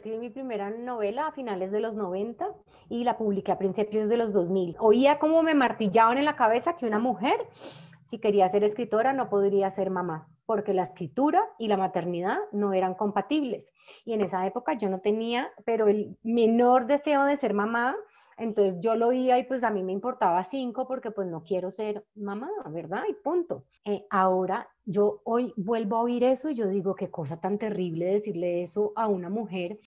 Escribí mi primera novela a finales de los 90 y la publiqué a principios de los 2000. Oía cómo me martillaban en la cabeza que una mujer, si quería ser escritora, no podría ser mamá, porque la escritura y la maternidad no eran compatibles. Y en esa época yo no tenía, pero el menor deseo de ser mamá, entonces yo lo oía y pues a mí me importaba cinco porque pues no quiero ser mamá, ¿verdad? Y punto. Eh, ahora yo hoy vuelvo a oír eso y yo digo, qué cosa tan terrible decirle eso a una mujer